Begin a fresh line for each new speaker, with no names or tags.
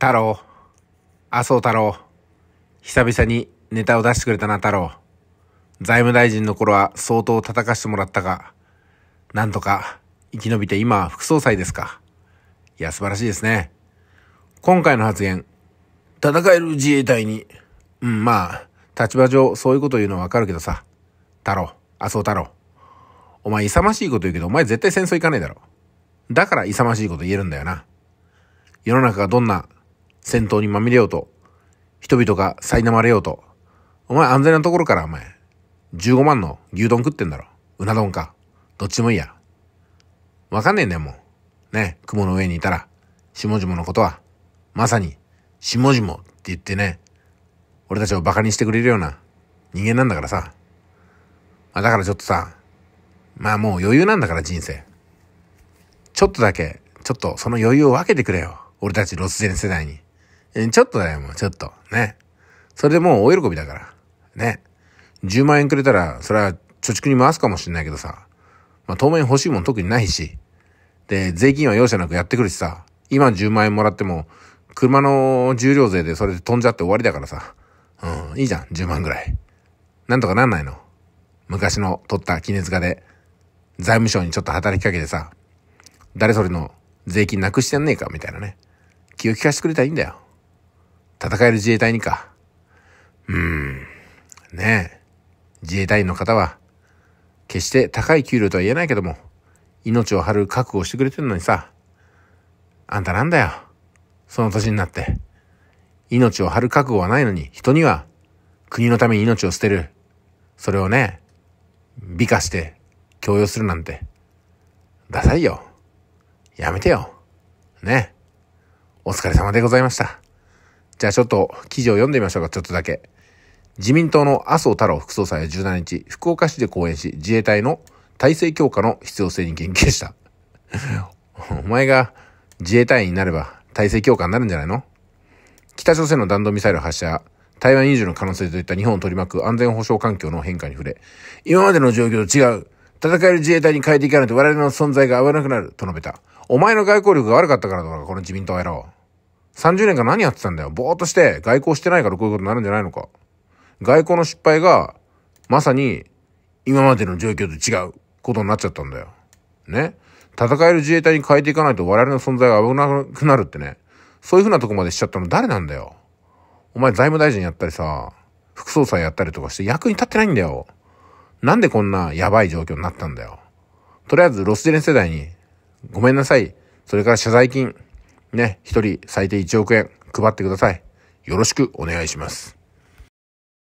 太郎。麻生太郎。久々にネタを出してくれたな、太郎。財務大臣の頃は相当叩かしてもらったが、なんとか生き延びて今は副総裁ですか。いや、素晴らしいですね。今回の発言。戦える自衛隊に。うん、まあ、立場上そういうこと言うのはわかるけどさ。太郎、麻生太郎。お前勇ましいこと言うけど、お前絶対戦争行かねえだろ。だから勇ましいこと言えるんだよな。世の中がどんな戦闘にまみれようと、人々が苛まれようと、お前安全なところからお前、15万の牛丼食ってんだろ。うな丼か。どっちもいいや。わかんねえんだよ、もう。ね、雲の上にいたら、下々のことは、まさに、下々って言ってね、俺たちを馬鹿にしてくれるような人間なんだからさ。まあ、だからちょっとさ、まあもう余裕なんだから人生。ちょっとだけ、ちょっとその余裕を分けてくれよ。俺たちロスゼン世代に。ちょっとだよ、もう、ちょっと。ね。それでもう大喜びだから。ね。10万円くれたら、それは貯蓄に回すかもしれないけどさ。まあ、当面欲しいもん特にないし。で、税金は容赦なくやってくるしさ。今10万円もらっても、車の重量税でそれで飛んじゃって終わりだからさ。うん、いいじゃん、10万ぐらい。なんとかなんないの昔の取った絹塚で、財務省にちょっと働きかけてさ、誰それの税金なくしてんねえかみたいなね。気を利かしてくれたらいいんだよ。戦える自衛隊にか。うーん。ねえ。自衛隊員の方は、決して高い給料とは言えないけども、命を張る覚悟をしてくれてるのにさ、あんたなんだよ。その年になって。命を張る覚悟はないのに、人には、国のために命を捨てる。それをね、美化して、強要するなんて、ダサいよ。やめてよ。ね。お疲れ様でございました。じゃあちょっと記事を読んでみましょうか、ちょっとだけ。自民党の麻生太郎副総裁は17日、福岡市で講演し、自衛隊の体制強化の必要性に言及した。お前が自衛隊員になれば体制強化になるんじゃないの北朝鮮の弾道ミサイル発射、台湾有事の可能性といった日本を取り巻く安全保障環境の変化に触れ、今までの状況と違う。戦える自衛隊に変えていかないと我々の存在が危なくなると述べた。お前の外交力が悪かったからだろう、この自民党ろう。30年間何やってたんだよ。ぼーっとして外交してないからこういうことになるんじゃないのか。外交の失敗が、まさに、今までの状況と違うことになっちゃったんだよ。ね。戦える自衛隊に変えていかないと我々の存在が危なくなるってね。そういう風なとこまでしちゃったの誰なんだよ。お前財務大臣やったりさ、副総裁やったりとかして役に立ってないんだよ。なんでこんなやばい状況になったんだよ。とりあえずロスジェネ世代に、ごめんなさい。それから謝罪金。ね、一人最低1億円配ってください。よろしくお願いします。